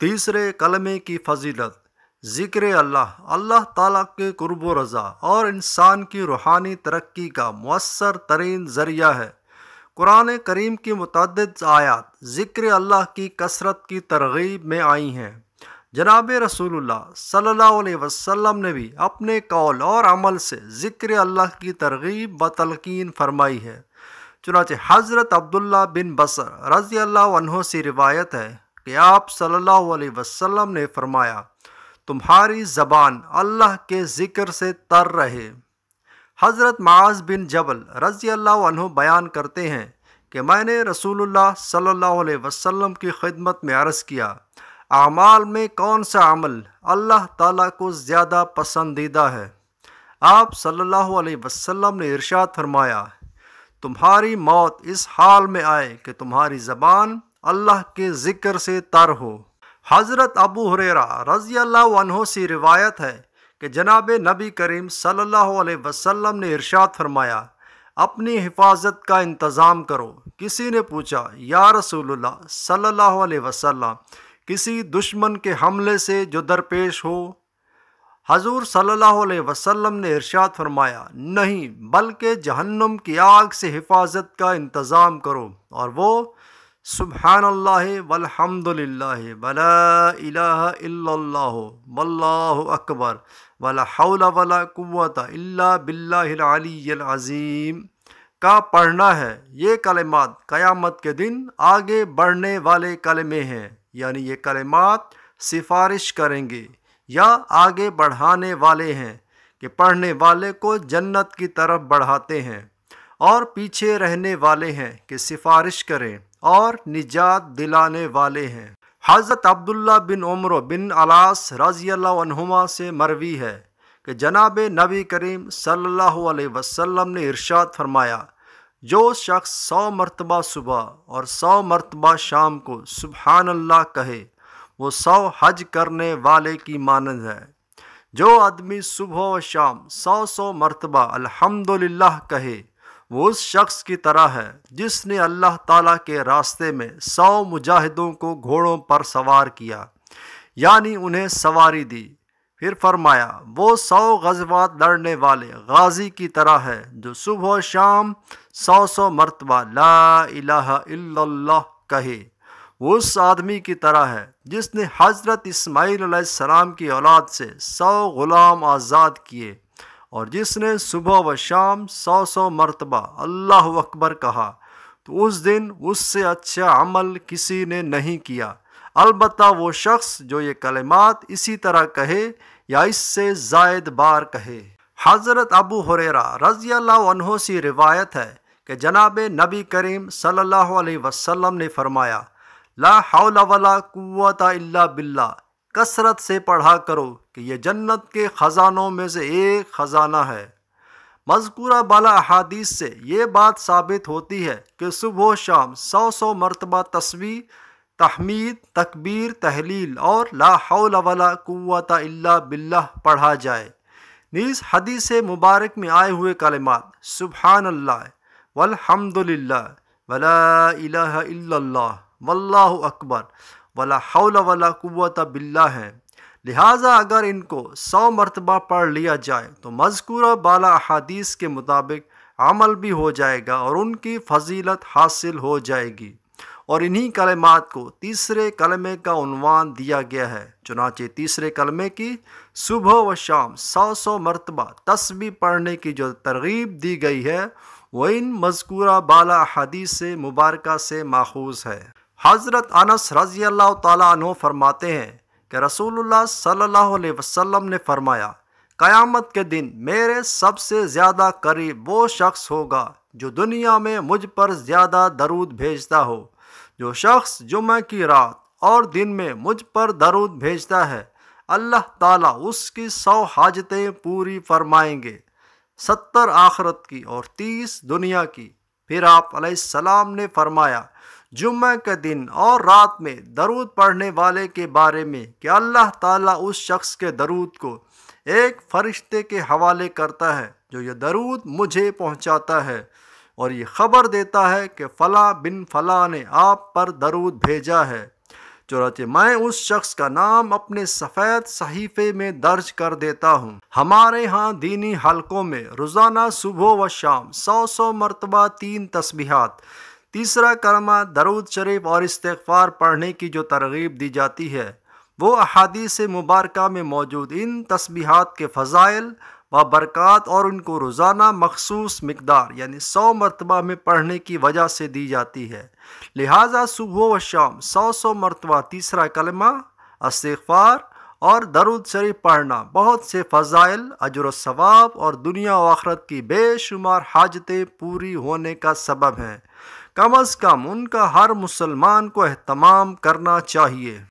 तीसरे कलमे की फजीलत ज़िक्र अल्लाह अल्लाह ताला के कुरब रज़ा और इंसान की रूहानी तरक्की का मवसर तरीन ज़रिया है कुरान करीम की मतद आयात ज़िक्र अल्लाह की कसरत की तरगीब में आई हैं जनाब रसूलुल्लाह सल्लल्लाहु अलैहि वसल्लम ने भी अपने कौल और अमल से ज़िक्र अल्लाह की तरगीब बतलकिन फरमाई है चुनाच हज़रत अब्दुल्ला बिन बसर रज़ी अल्लाह से रिवायत है कि आप सल्लल्लाहु अलैहि वसल्लम ने फरमाया तुम्हारी ज़बान अल्लाह के ज़िक्र से तर रहे हज़रत माज बिन जबल रज़ी अल्लाह बयान करते हैं कि मैंने रसूलुल्लाह सल्लल्लाहु अलैहि वसल्लम की खिदमत में अर्ज़ किया आमाल में कौन सा अमल अल्लाह ताला को ज़्यादा पसंदीदा है आप सल्लल्लाहु अलैहि वसल्लम ने इरशाद फरमाया तुम्हारी मौत इस हाल में आए कि तुम्हारी ज़बान अल्लाह के ज़िक्र से तर हो हज़रत अबू हुरेरा रज़ी अल्लाह से रिवायत है कि जनाब नबी करीम सल्लल्लाहु अलैहि वसल्लम ने इरशाद फरमाया अपनी हिफाजत का इंतज़ाम करो किसी ने पूछा या रसूलुल्लाह सल्लल्लाहु अलैहि वसल्लम किसी दुश्मन के हमले से जो दरपेश हो हजूर सल्लल्लाहु अलैहि वसल्लम ने इरशाद फरमाया नहीं बल्कि जहन्नम की आग से हिफाजत का इंतज़ाम करो और वो सुबहान वलहमदिल्ला वला वल्लाहु अकबर वला हौला वला कुत अल्ला बिल्लाज़ीम का पढ़ना है ये कलमात क़यामत के दिन आगे बढ़ने वाले कलमे हैं यानी ये कलमात सिफारिश करेंगे या आगे बढ़ाने वाले हैं कि पढ़ने वाले को जन्नत की तरफ बढ़ाते हैं और पीछे रहने वाले हैं कि सिफारिश करें और निजात दिलाने वाले हैं हज़रत अब्दुल्ला बिन उम्र बिन अलास रजी से मरवी है कि जनाब नबी करीम सल्लल्लाहु अलैहि वसल्लम ने इरशाद फरमाया जो शख्स सौ मरतबा सुबह और सौ मरतबा शाम को सुबहान कहे वो सौ हज करने वाले की मानंद है जो आदमी सुबह और शाम सौ सौ मरतबा अल्हम्दुलिल्लाह कहे वो उस शख्स की तरह है जिसने अल्लाह ताला के रास्ते में सौ मुजाहिदों को घोड़ों पर सवार किया यानी उन्हें सवारी दी फिर फरमाया वो सौ गजबात लड़ने वाले गाजी की तरह है जो सुबह शाम सौ सौ मरतबा ला इल्लल्लाह कहे वो उस आदमी की तरह है जिसने हज़रत इसमाईल सलाम की औलाद से सौ ग़ुलाम आज़ाद किए और जिसने सुबह व शाम सौ सौ मरतबा अल्लाह अकबर कहा तो उस दिन उससे अच्छा अमल किसी ने नहीं किया अलबत् वो शख्स जो ये कलमात इसी तरह कहे या इससे जायद बार कहे हज़रत अबू हुरेरा रज़ी अल्लाह रिवायत है कि जनाब नबी करीम सल्लल्लाहु अलैहि वसल्लम ने फरमाया ला हौला वला कुवता इल्ला बिल्ला कसरत से पढ़ा करो कि यह जन्नत के ख़ज़ानों में से एक ख़ज़ाना है मजकूरा बाला अहादीस से ये बात साबित होती है कि सुबह शाम सौ सौ मरतबा तस्वीर तहमीद तकबीर तहलील और ला हौल वला कुत इल्ला बिल्ला पढ़ा जाए नीज़ हदीस मुबारक में आए हुए कलमात सुबहान अल्लाह वलहमदिल्ला वला इल्लल्लाह वल्लाहु अकबर वाला हौला वाला कुत बिल्ला है लिहाजा अगर इनको सौ मरतबा पढ़ लिया जाए तो मजकूर बाला अहादीस के मुताबिक अमल भी हो जाएगा और उनकी फजीलत हासिल हो जाएगी और इन्हीं कलमात को तीसरे कलमे का उनवान दिया गया है चुनाचे तीसरे कलमे की सुबह व शाम सौ सौ मरतबा तस्वीर पढ़ने की जो तरगीब दी गई है वह इन मजकूरा बाला हदीस मुबारक से माखूज है हज़रत अनस रज़ी अल्लाह तु फरमाते हैं कि रसूलुल्लाह सल्लल्लाहु अलैहि वसल्लम ने फरमाया क़यामत के दिन मेरे सबसे ज़्यादा करीब वो शख्स होगा जो दुनिया में मुझ पर ज़्यादा दरूद भेजता हो जो शख्स जुमे की रात और दिन में मुझ पर दरूद भेजता है अल्लाह ताला उसकी सौ हाजतें पूरी फरमाएंगे सत्तर आखरत की और तीस दुनिया की फिर आप सलाम ने फरमाया जुम्मे के दिन और रात में दरूद पढ़ने वाले के बारे में कि अल्लाह ताला उस शख्स के दरूद को एक फरिश्ते के हवाले करता है जो ये दरूद मुझे पहुंचाता है और ये ख़बर देता है कि फ़ला बिन फ़ला ने आप पर दरूद भेजा है चुनाचे मैं उस शख्स का नाम अपने सफ़ेद सहीफे में दर्ज कर देता हूँ हमारे यहाँ दीनी हलकों में रोज़ाना सुबह व शाम सौ सौ मरतबा तीन तस्बीहात तीसरा कर्मा दरूद शरीफ और इस्तफार पढ़ने की जो तरगीब दी जाती है वो अहादीस मुबारक में मौजूद इन तस्बीहात के फ़जाइल बाबरकत और उनको रोज़ाना मखसूस मकदार यानी सौ मरतबा में पढ़ने की वजह से दी जाती है लिहाजा सुबह व शाम सौ सौ मरतबा तीसरा कलमा अस्तफार और दरुद शरीफ पढ़ना बहुत से फ़जाइल अजर सवाब और दुनिया व आखरत की बेशुमार हाजतें पूरी होने का सबब हैं कम अज़ कम उनका हर मुसलमान को अहतमाम करना चाहिए